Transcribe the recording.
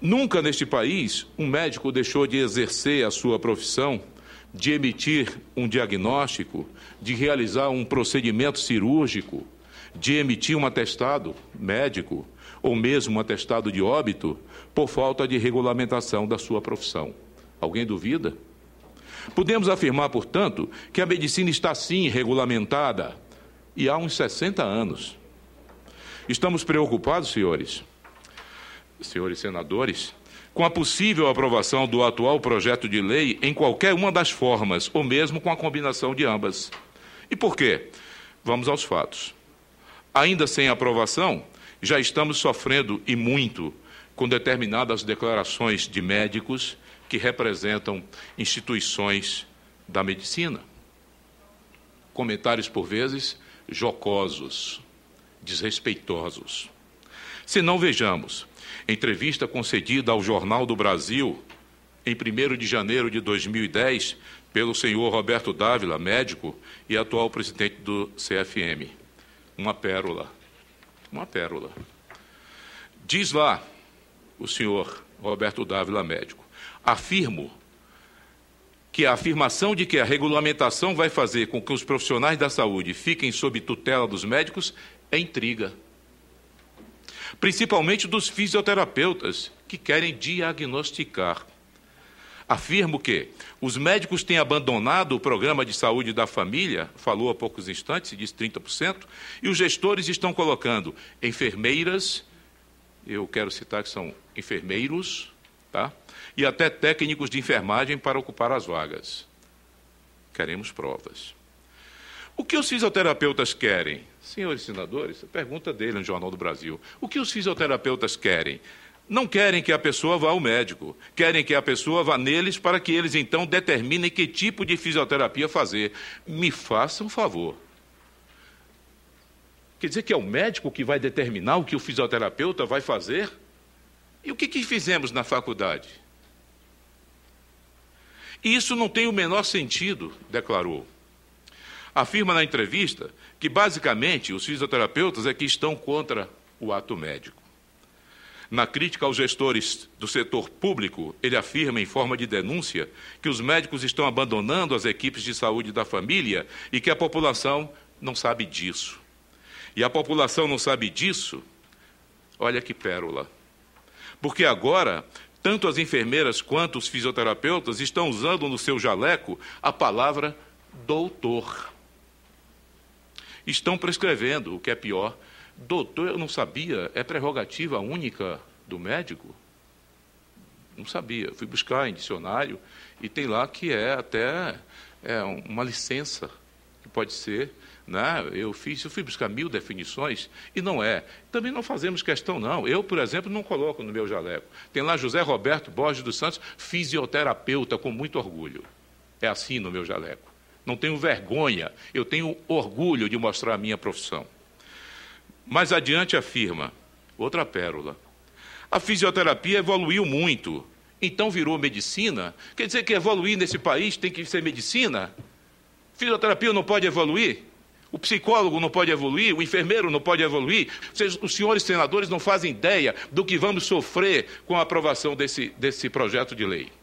Nunca neste país um médico deixou de exercer a sua profissão, de emitir um diagnóstico, de realizar um procedimento cirúrgico, de emitir um atestado médico ou mesmo um atestado de óbito por falta de regulamentação da sua profissão. Alguém duvida? Podemos afirmar, portanto, que a medicina está sim regulamentada e há uns 60 anos. Estamos preocupados, senhores, senhores senadores, com a possível aprovação do atual projeto de lei em qualquer uma das formas, ou mesmo com a combinação de ambas. E por quê? Vamos aos fatos. Ainda sem aprovação, já estamos sofrendo e muito com determinadas declarações de médicos que representam instituições da medicina. Comentários, por vezes, jocosos desrespeitosos. Se não vejamos, entrevista concedida ao Jornal do Brasil em 1 de janeiro de 2010 pelo senhor Roberto Dávila, médico e atual presidente do CFM. Uma pérola. Uma pérola. Diz lá o senhor Roberto Dávila, médico. Afirmo que a afirmação de que a regulamentação vai fazer com que os profissionais da saúde fiquem sob tutela dos médicos é intriga. Principalmente dos fisioterapeutas, que querem diagnosticar. Afirmo que os médicos têm abandonado o programa de saúde da família, falou há poucos instantes, diz 30%, e os gestores estão colocando enfermeiras, eu quero citar que são enfermeiros, tá? e até técnicos de enfermagem para ocupar as vagas. Queremos provas. O que os fisioterapeutas querem? Senhores senadores, pergunta dele no Jornal do Brasil: o que os fisioterapeutas querem? Não querem que a pessoa vá ao médico, querem que a pessoa vá neles para que eles então determinem que tipo de fisioterapia fazer. Me façam um favor. Quer dizer que é o médico que vai determinar o que o fisioterapeuta vai fazer? E o que, que fizemos na faculdade? Isso não tem o menor sentido, declarou afirma na entrevista que, basicamente, os fisioterapeutas é que estão contra o ato médico. Na crítica aos gestores do setor público, ele afirma, em forma de denúncia, que os médicos estão abandonando as equipes de saúde da família e que a população não sabe disso. E a população não sabe disso? Olha que pérola. Porque agora tanto as enfermeiras quanto os fisioterapeutas estão usando no seu jaleco a palavra doutor estão prescrevendo, o que é pior. Doutor, eu não sabia, é prerrogativa única do médico? Não sabia. Fui buscar em dicionário e tem lá que é até é, uma licença, que pode ser. Né? Eu, fiz, eu fui buscar mil definições e não é. Também não fazemos questão, não. Eu, por exemplo, não coloco no meu jaleco. Tem lá José Roberto Borges dos Santos, fisioterapeuta, com muito orgulho. É assim no meu jaleco não tenho vergonha, eu tenho orgulho de mostrar a minha profissão. Mais adiante afirma, outra pérola, a fisioterapia evoluiu muito, então virou medicina? Quer dizer que evoluir nesse país tem que ser medicina? Fisioterapia não pode evoluir? O psicólogo não pode evoluir, o enfermeiro não pode evoluir. Vocês, os senhores senadores não fazem ideia do que vamos sofrer com a aprovação desse, desse projeto de lei.